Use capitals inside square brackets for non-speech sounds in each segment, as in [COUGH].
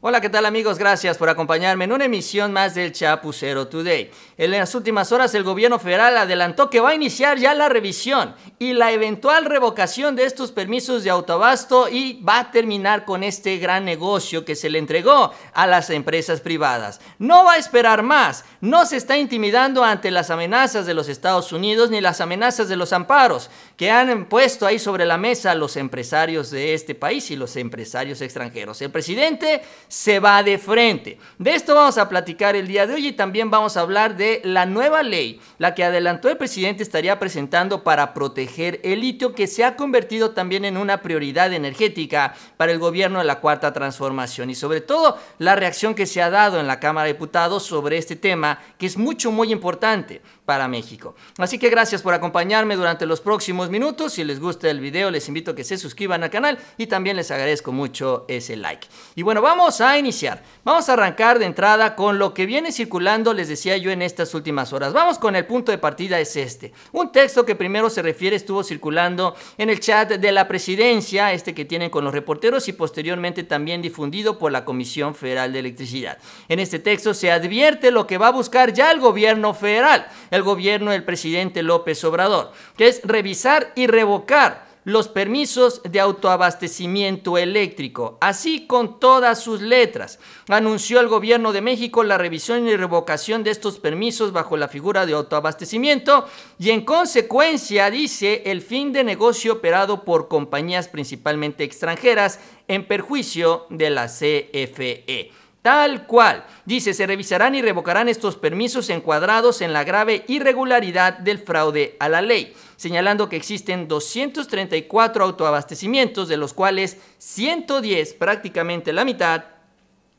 Hola, ¿qué tal amigos? Gracias por acompañarme en una emisión más del Chapucero Today. En las últimas horas el gobierno federal adelantó que va a iniciar ya la revisión y la eventual revocación de estos permisos de autoabasto y va a terminar con este gran negocio que se le entregó a las empresas privadas. No va a esperar más, no se está intimidando ante las amenazas de los Estados Unidos ni las amenazas de los amparos que han puesto ahí sobre la mesa los empresarios de este país y los empresarios extranjeros. El presidente se va de frente. De esto vamos a platicar el día de hoy y también vamos a hablar de la nueva ley, la que adelantó el presidente estaría presentando para proteger el litio que se ha convertido también en una prioridad energética para el gobierno de la cuarta transformación y sobre todo la reacción que se ha dado en la Cámara de Diputados sobre este tema que es mucho muy importante para México. Así que gracias por acompañarme durante los próximos minutos. Si les gusta el video les invito a que se suscriban al canal y también les agradezco mucho ese like. Y bueno, vamos a iniciar. Vamos a arrancar de entrada con lo que viene circulando, les decía yo, en estas últimas horas. Vamos con el punto de partida, es este. Un texto que primero se refiere estuvo circulando en el chat de la presidencia, este que tienen con los reporteros y posteriormente también difundido por la Comisión Federal de Electricidad. En este texto se advierte lo que va a buscar ya el gobierno federal, el gobierno del presidente López Obrador, que es revisar y revocar los permisos de autoabastecimiento eléctrico, así con todas sus letras. Anunció el gobierno de México la revisión y revocación de estos permisos bajo la figura de autoabastecimiento y en consecuencia dice el fin de negocio operado por compañías principalmente extranjeras en perjuicio de la CFE. Tal cual. Dice, se revisarán y revocarán estos permisos encuadrados en la grave irregularidad del fraude a la ley, señalando que existen 234 autoabastecimientos, de los cuales 110, prácticamente la mitad,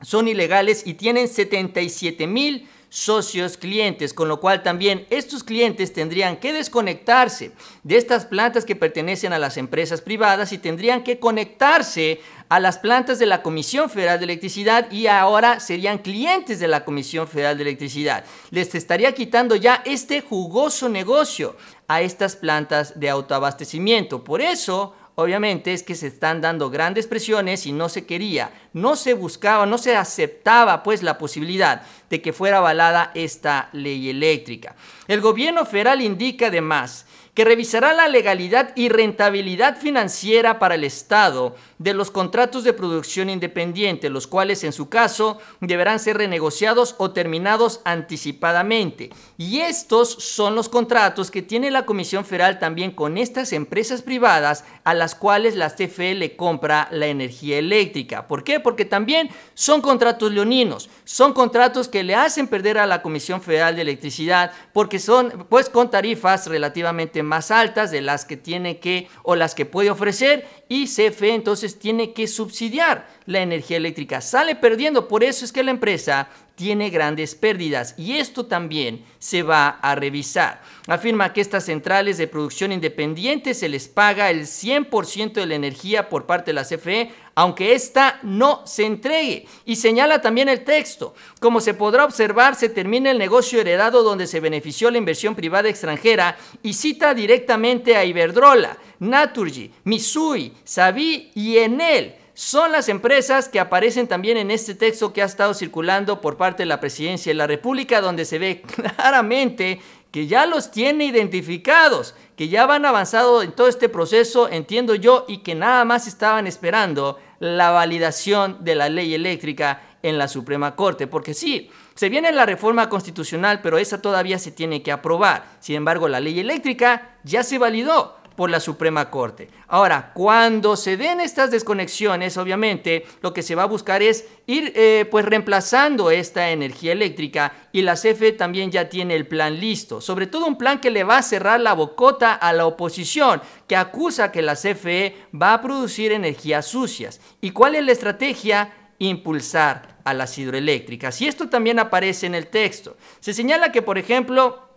son ilegales y tienen 77 mil socios, clientes, con lo cual también estos clientes tendrían que desconectarse de estas plantas que pertenecen a las empresas privadas y tendrían que conectarse a las plantas de la Comisión Federal de Electricidad y ahora serían clientes de la Comisión Federal de Electricidad. Les estaría quitando ya este jugoso negocio a estas plantas de autoabastecimiento. Por eso, obviamente es que se están dando grandes presiones y no se quería, no se buscaba, no se aceptaba pues la posibilidad de que fuera avalada esta ley eléctrica. El gobierno federal indica además que revisará la legalidad y rentabilidad financiera para el Estado de los contratos de producción independiente, los cuales en su caso deberán ser renegociados o terminados anticipadamente. Y estos son los contratos que tiene la Comisión Federal también con estas empresas privadas a las cuales la CFE le compra la energía eléctrica. ¿Por qué? Porque también son contratos leoninos, son contratos que le hacen perder a la Comisión Federal de Electricidad porque son pues con tarifas relativamente más altas de las que tiene que o las que puede ofrecer y CFE entonces tiene que subsidiar la energía eléctrica. Sale perdiendo, por eso es que la empresa tiene grandes pérdidas y esto también se va a revisar. Afirma que estas centrales de producción independiente se les paga el 100% de la energía por parte de la CFE aunque esta no se entregue. Y señala también el texto, como se podrá observar, se termina el negocio heredado donde se benefició la inversión privada extranjera y cita directamente a Iberdrola, Naturgy, Misui, Sabi y Enel, son las empresas que aparecen también en este texto que ha estado circulando por parte de la Presidencia de la República, donde se ve [LAUGHS] claramente que ya los tiene identificados, que ya van avanzado en todo este proceso, entiendo yo, y que nada más estaban esperando la validación de la ley eléctrica en la Suprema Corte. Porque sí, se viene la reforma constitucional, pero esa todavía se tiene que aprobar. Sin embargo, la ley eléctrica ya se validó por la Suprema Corte. Ahora, cuando se den estas desconexiones, obviamente, lo que se va a buscar es ir eh, pues reemplazando esta energía eléctrica y la CFE también ya tiene el plan listo, sobre todo un plan que le va a cerrar la bocota a la oposición, que acusa que la CFE va a producir energías sucias. ¿Y cuál es la estrategia? Impulsar a las hidroeléctricas. Y esto también aparece en el texto. Se señala que, por ejemplo,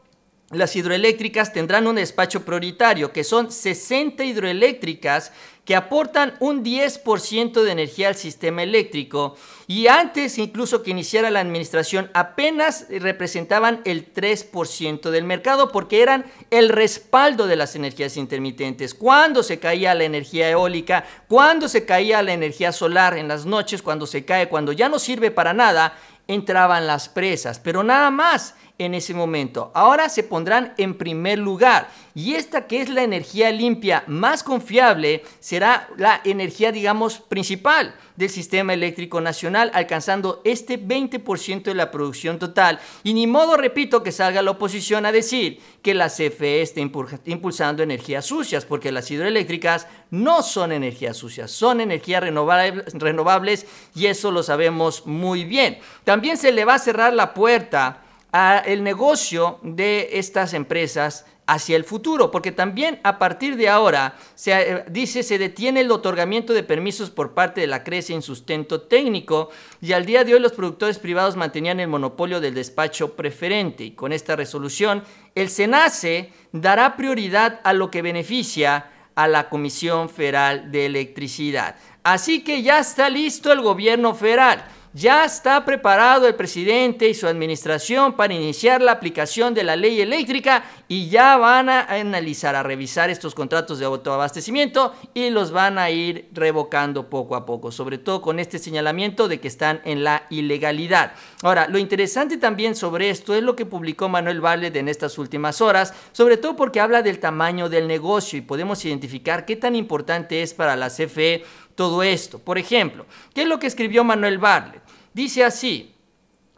las hidroeléctricas tendrán un despacho prioritario, que son 60 hidroeléctricas que aportan un 10% de energía al sistema eléctrico y antes incluso que iniciara la administración apenas representaban el 3% del mercado porque eran el respaldo de las energías intermitentes. Cuando se caía la energía eólica, cuando se caía la energía solar en las noches, cuando se cae, cuando ya no sirve para nada, entraban las presas, pero nada más en ese momento. Ahora se pondrán en primer lugar y esta que es la energía limpia más confiable será la energía, digamos, principal del sistema eléctrico nacional, alcanzando este 20% de la producción total. Y ni modo, repito, que salga la oposición a decir que la CFE esté impulsando energías sucias, porque las hidroeléctricas no son energías sucias, son energías renovables y eso lo sabemos muy bien. También se le va a cerrar la puerta a el negocio de estas empresas hacia el futuro, porque también a partir de ahora se eh, dice se detiene el otorgamiento de permisos por parte de la CRECE en sustento técnico y al día de hoy los productores privados mantenían el monopolio del despacho preferente y con esta resolución el SENACE dará prioridad a lo que beneficia a la Comisión Federal de Electricidad. Así que ya está listo el gobierno federal ya está preparado el presidente y su administración para iniciar la aplicación de la ley eléctrica y ya van a analizar, a revisar estos contratos de autoabastecimiento y los van a ir revocando poco a poco, sobre todo con este señalamiento de que están en la ilegalidad. Ahora, lo interesante también sobre esto es lo que publicó Manuel Barlet en estas últimas horas, sobre todo porque habla del tamaño del negocio y podemos identificar qué tan importante es para la CFE todo esto. Por ejemplo, ¿qué es lo que escribió Manuel Barlet? Dice así,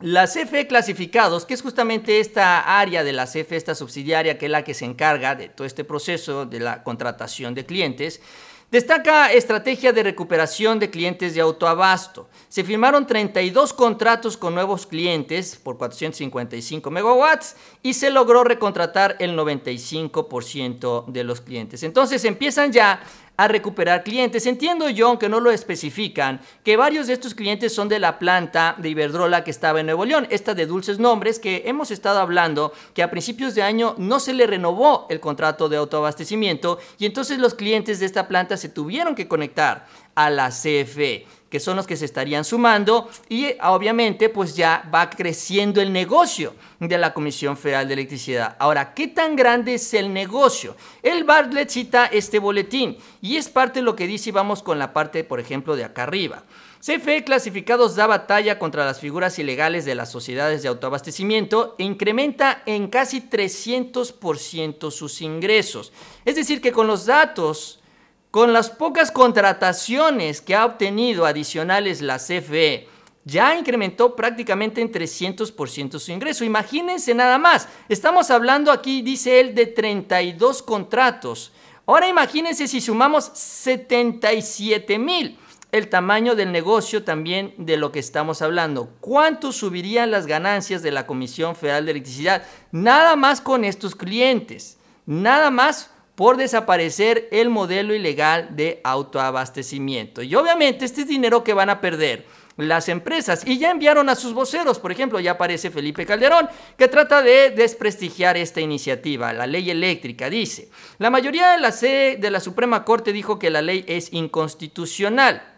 las CFE clasificados, que es justamente esta área de la CFE, esta subsidiaria que es la que se encarga de todo este proceso de la contratación de clientes, Destaca estrategia de recuperación de clientes de autoabasto. Se firmaron 32 contratos con nuevos clientes por 455 megawatts y se logró recontratar el 95% de los clientes. Entonces empiezan ya a recuperar clientes. Entiendo yo, aunque no lo especifican, que varios de estos clientes son de la planta de Iberdrola que estaba en Nuevo León, esta de Dulces Nombres, que hemos estado hablando que a principios de año no se le renovó el contrato de autoabastecimiento y entonces los clientes de esta planta se tuvieron que conectar a la CFE que son los que se estarían sumando y ah, obviamente pues ya va creciendo el negocio de la Comisión Federal de Electricidad. Ahora, ¿qué tan grande es el negocio? El Bartlett cita este boletín y es parte de lo que dice y vamos con la parte, por ejemplo, de acá arriba. CFE Clasificados da batalla contra las figuras ilegales de las sociedades de autoabastecimiento e incrementa en casi 300% sus ingresos. Es decir, que con los datos con las pocas contrataciones que ha obtenido adicionales la CFE, ya incrementó prácticamente en 300% su ingreso. Imagínense nada más, estamos hablando aquí, dice él, de 32 contratos. Ahora imagínense si sumamos 77 mil, el tamaño del negocio también de lo que estamos hablando. ¿Cuánto subirían las ganancias de la Comisión Federal de Electricidad? Nada más con estos clientes, nada más por desaparecer el modelo ilegal de autoabastecimiento. Y obviamente este es dinero que van a perder las empresas. Y ya enviaron a sus voceros, por ejemplo, ya aparece Felipe Calderón, que trata de desprestigiar esta iniciativa. La ley eléctrica dice, la mayoría de la, C de la Suprema Corte dijo que la ley es inconstitucional.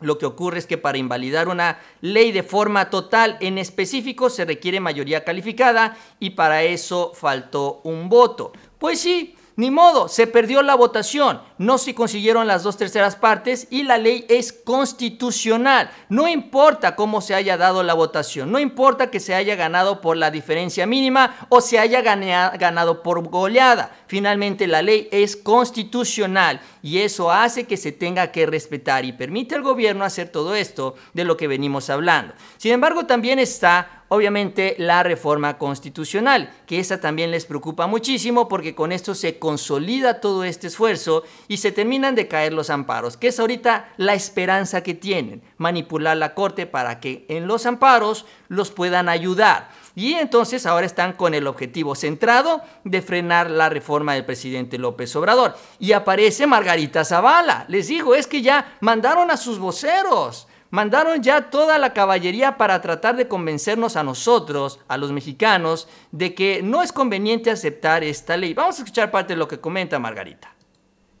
Lo que ocurre es que para invalidar una ley de forma total en específico se requiere mayoría calificada y para eso faltó un voto. Pues sí, ni modo, se perdió la votación, no se consiguieron las dos terceras partes y la ley es constitucional. No importa cómo se haya dado la votación, no importa que se haya ganado por la diferencia mínima o se haya ganado por goleada. Finalmente la ley es constitucional y eso hace que se tenga que respetar y permite al gobierno hacer todo esto de lo que venimos hablando. Sin embargo, también está obviamente la reforma constitucional, que esa también les preocupa muchísimo porque con esto se consolida todo este esfuerzo y se terminan de caer los amparos, que es ahorita la esperanza que tienen, manipular la Corte para que en los amparos los puedan ayudar. Y entonces ahora están con el objetivo centrado de frenar la reforma del presidente López Obrador. Y aparece Margarita Zavala. Les digo, es que ya mandaron a sus voceros mandaron ya toda la caballería para tratar de convencernos a nosotros, a los mexicanos, de que no es conveniente aceptar esta ley. Vamos a escuchar parte de lo que comenta Margarita.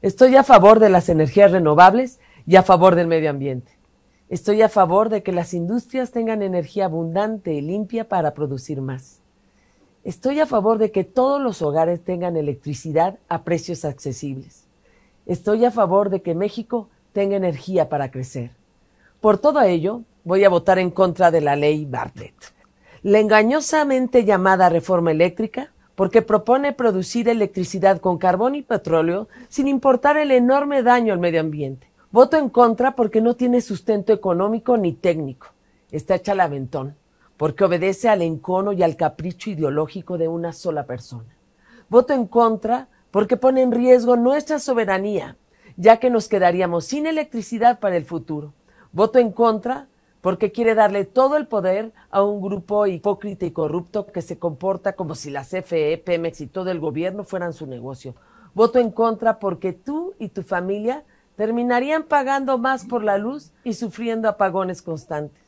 Estoy a favor de las energías renovables y a favor del medio ambiente. Estoy a favor de que las industrias tengan energía abundante y limpia para producir más. Estoy a favor de que todos los hogares tengan electricidad a precios accesibles. Estoy a favor de que México tenga energía para crecer. Por todo ello, voy a votar en contra de la ley Bartlett. La engañosamente llamada reforma eléctrica, porque propone producir electricidad con carbón y petróleo sin importar el enorme daño al medio ambiente. Voto en contra porque no tiene sustento económico ni técnico. Está hecha la aventón, porque obedece al encono y al capricho ideológico de una sola persona. Voto en contra porque pone en riesgo nuestra soberanía, ya que nos quedaríamos sin electricidad para el futuro. Voto en contra porque quiere darle todo el poder a un grupo hipócrita y corrupto que se comporta como si las CFE, Pemex y todo el gobierno fueran su negocio. Voto en contra porque tú y tu familia terminarían pagando más por la luz y sufriendo apagones constantes.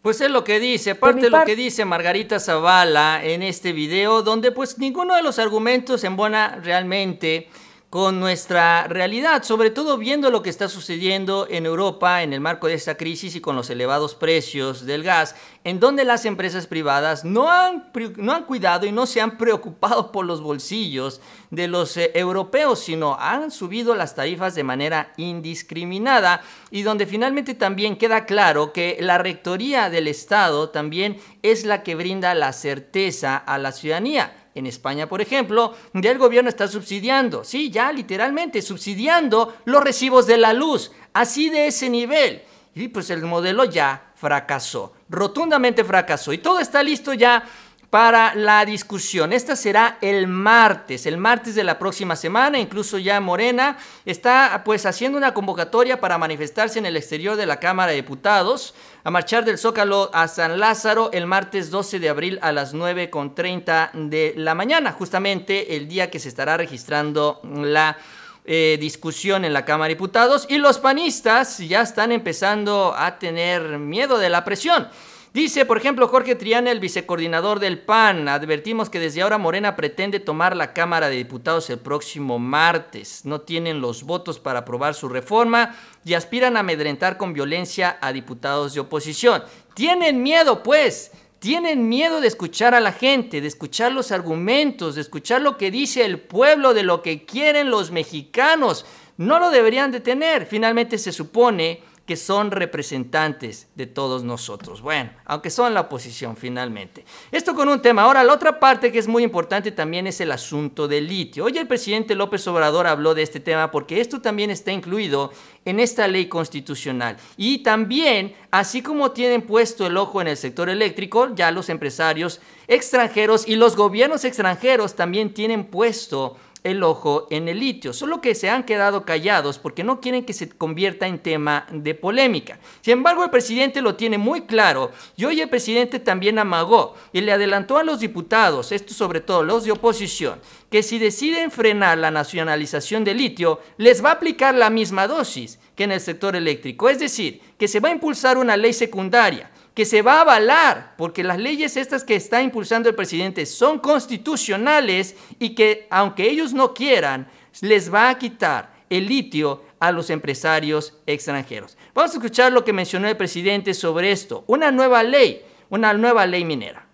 Pues es lo que dice, aparte de lo que dice Margarita Zavala en este video, donde pues ninguno de los argumentos en buena realmente con nuestra realidad, sobre todo viendo lo que está sucediendo en Europa en el marco de esta crisis y con los elevados precios del gas, en donde las empresas privadas no han, no han cuidado y no se han preocupado por los bolsillos de los eh, europeos, sino han subido las tarifas de manera indiscriminada y donde finalmente también queda claro que la Rectoría del Estado también es la que brinda la certeza a la ciudadanía en España, por ejemplo, ya el gobierno está subsidiando, sí, ya literalmente subsidiando los recibos de la luz, así de ese nivel. Y pues el modelo ya fracasó, rotundamente fracasó. Y todo está listo ya para la discusión. Esta será el martes, el martes de la próxima semana. Incluso ya Morena está pues haciendo una convocatoria para manifestarse en el exterior de la Cámara de Diputados a marchar del Zócalo a San Lázaro el martes 12 de abril a las 9.30 de la mañana, justamente el día que se estará registrando la... Eh, discusión en la Cámara de Diputados y los panistas ya están empezando a tener miedo de la presión. Dice, por ejemplo, Jorge Triana, el vicecoordinador del PAN, advertimos que desde ahora Morena pretende tomar la Cámara de Diputados el próximo martes. No tienen los votos para aprobar su reforma y aspiran a amedrentar con violencia a diputados de oposición. Tienen miedo, pues. Tienen miedo de escuchar a la gente, de escuchar los argumentos, de escuchar lo que dice el pueblo, de lo que quieren los mexicanos. No lo deberían de tener. Finalmente se supone que son representantes de todos nosotros. Bueno, aunque son la oposición finalmente. Esto con un tema. Ahora, la otra parte que es muy importante también es el asunto del litio. Hoy el presidente López Obrador habló de este tema porque esto también está incluido en esta ley constitucional. Y también, así como tienen puesto el ojo en el sector eléctrico, ya los empresarios extranjeros y los gobiernos extranjeros también tienen puesto el ojo en el litio, solo que se han quedado callados porque no quieren que se convierta en tema de polémica. Sin embargo, el presidente lo tiene muy claro y hoy el presidente también amagó y le adelantó a los diputados, esto sobre todo los de oposición, que si deciden frenar la nacionalización del litio, les va a aplicar la misma dosis que en el sector eléctrico, es decir, que se va a impulsar una ley secundaria que se va a avalar, porque las leyes estas que está impulsando el presidente son constitucionales y que, aunque ellos no quieran, les va a quitar el litio a los empresarios extranjeros. Vamos a escuchar lo que mencionó el presidente sobre esto, una nueva ley, una nueva ley minera.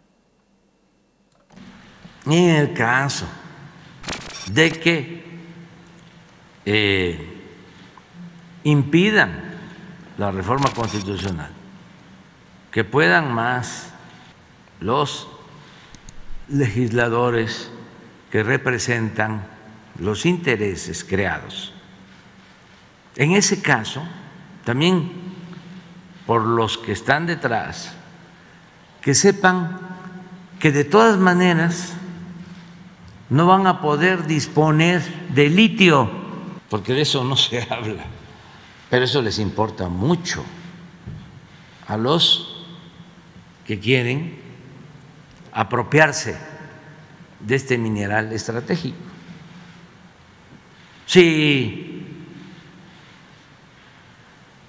En el caso de que eh, impidan la reforma constitucional, que puedan más los legisladores que representan los intereses creados. En ese caso, también por los que están detrás, que sepan que de todas maneras no van a poder disponer de litio, porque de eso no se [LAUGHS] habla, pero eso les importa mucho a los que quieren apropiarse de este mineral estratégico. Si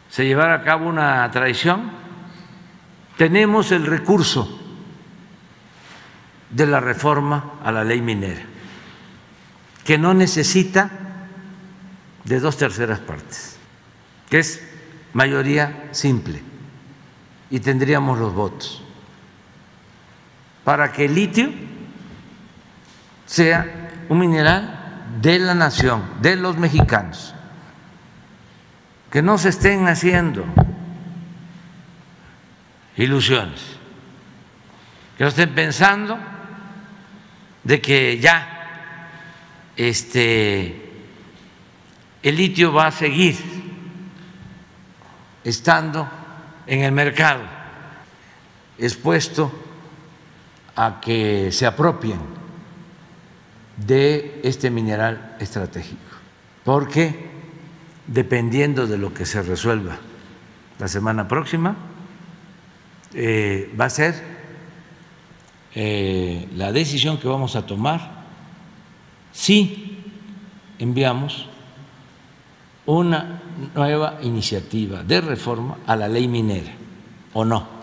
se llevara a cabo una traición, tenemos el recurso de la reforma a la ley minera, que no necesita de dos terceras partes, que es mayoría simple, y tendríamos los votos para que el litio sea un mineral de la nación, de los mexicanos, que no se estén haciendo ilusiones, que no estén pensando de que ya este, el litio va a seguir estando en el mercado expuesto a que se apropien de este mineral estratégico, porque dependiendo de lo que se resuelva la semana próxima, eh, va a ser eh, la decisión que vamos a tomar si enviamos una nueva iniciativa de reforma a la ley minera o no.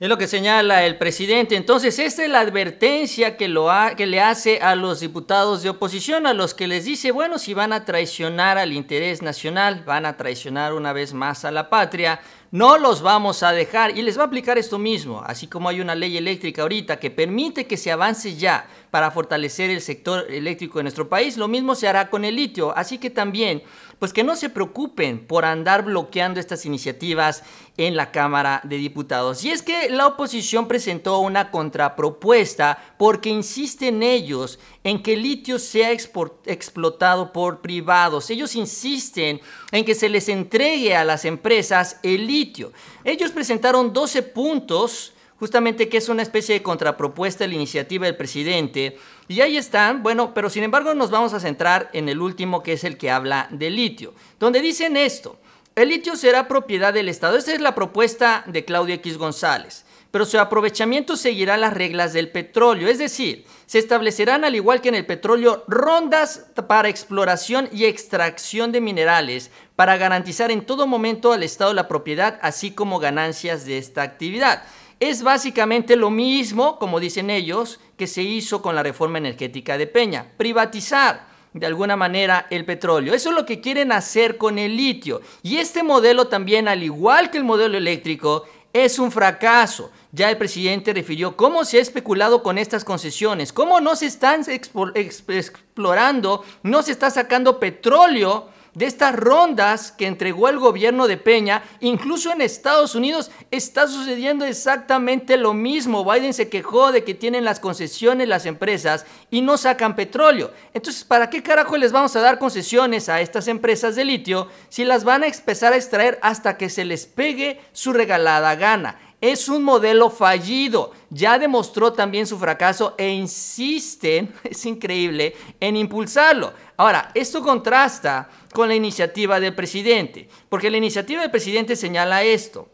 Es lo que señala el presidente. Entonces, esta es la advertencia que, lo que le hace a los diputados de oposición, a los que les dice, bueno, si van a traicionar al interés nacional, van a traicionar una vez más a la patria, no los vamos a dejar. Y les va a aplicar esto mismo, así como hay una ley eléctrica ahorita que permite que se avance ya para fortalecer el sector eléctrico de nuestro país, lo mismo se hará con el litio. Así que también pues que no se preocupen por andar bloqueando estas iniciativas en la Cámara de Diputados. Y es que la oposición presentó una contrapropuesta porque insisten ellos en que el litio sea explotado por privados. Ellos insisten en que se les entregue a las empresas el litio. Ellos presentaron 12 puntos justamente que es una especie de contrapropuesta a la iniciativa del presidente. Y ahí están, bueno, pero sin embargo nos vamos a centrar en el último que es el que habla de litio, donde dicen esto, el litio será propiedad del Estado. Esa es la propuesta de Claudio X González pero su aprovechamiento seguirá las reglas del petróleo, es decir, se establecerán al igual que en el petróleo rondas para exploración y extracción de minerales para garantizar en todo momento al Estado la propiedad así como ganancias de esta actividad. Es básicamente lo mismo, como dicen ellos, que se hizo con la reforma energética de Peña, privatizar de alguna manera el petróleo. Eso es lo que quieren hacer con el litio. Y este modelo también, al igual que el modelo eléctrico, es un fracaso. Ya el presidente refirió cómo se ha especulado con estas concesiones, cómo no se están explorando, no se está sacando petróleo de estas rondas que entregó el gobierno de Peña, incluso en Estados Unidos está sucediendo exactamente lo mismo. Biden se quejó de que tienen las concesiones las empresas y no sacan petróleo. Entonces, ¿para qué carajo les vamos a dar concesiones a estas empresas de litio si las van a empezar a extraer hasta que se les pegue su regalada gana? es un modelo fallido. Ya demostró también su fracaso e insisten, [LAUGHS] es increíble, en impulsarlo. Ahora, esto contrasta con la iniciativa del presidente, porque la iniciativa del presidente señala esto.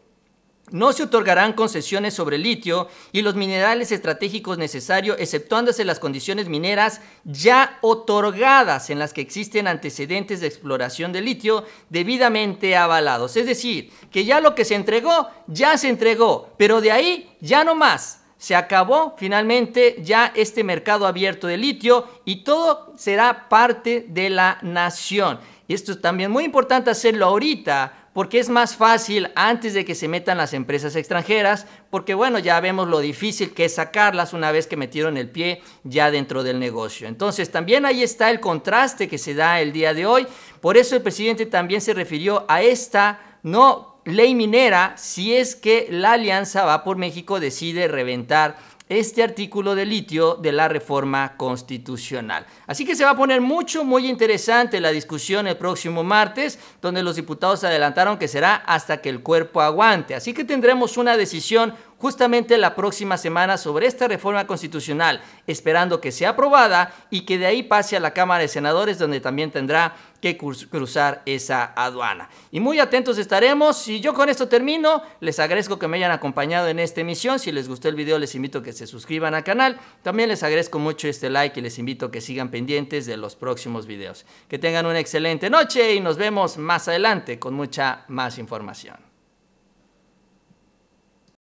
No se otorgarán concesiones sobre litio y los minerales estratégicos necesarios, exceptuándose las condiciones mineras ya otorgadas en las que existen antecedentes de exploración de litio debidamente avalados. Es decir, que ya lo que se entregó, ya se entregó, pero de ahí ya no más. Se acabó finalmente ya este mercado abierto de litio y todo será parte de la nación. Y esto es también muy importante hacerlo ahorita porque es más fácil antes de que se metan las empresas extranjeras, porque bueno, ya vemos lo difícil que es sacarlas una vez que metieron el pie ya dentro del negocio. Entonces también ahí está el contraste que se da el día de hoy, por eso el presidente también se refirió a esta no ley minera si es que la alianza va por México decide reventar este artículo de litio de la reforma constitucional. Así que se va a poner mucho, muy interesante la discusión el próximo martes, donde los diputados adelantaron que será hasta que el cuerpo aguante. Así que tendremos una decisión justamente la próxima semana sobre esta reforma constitucional, esperando que sea aprobada y que de ahí pase a la Cámara de Senadores, donde también tendrá que cruzar esa aduana. Y muy atentos estaremos. Y yo con esto termino. Les agradezco que me hayan acompañado en esta emisión. Si les gustó el video, les invito a que se suscriban al canal. También les agradezco mucho este like y les invito a que sigan pendientes de los próximos videos. Que tengan una excelente noche y nos vemos más adelante con mucha más información.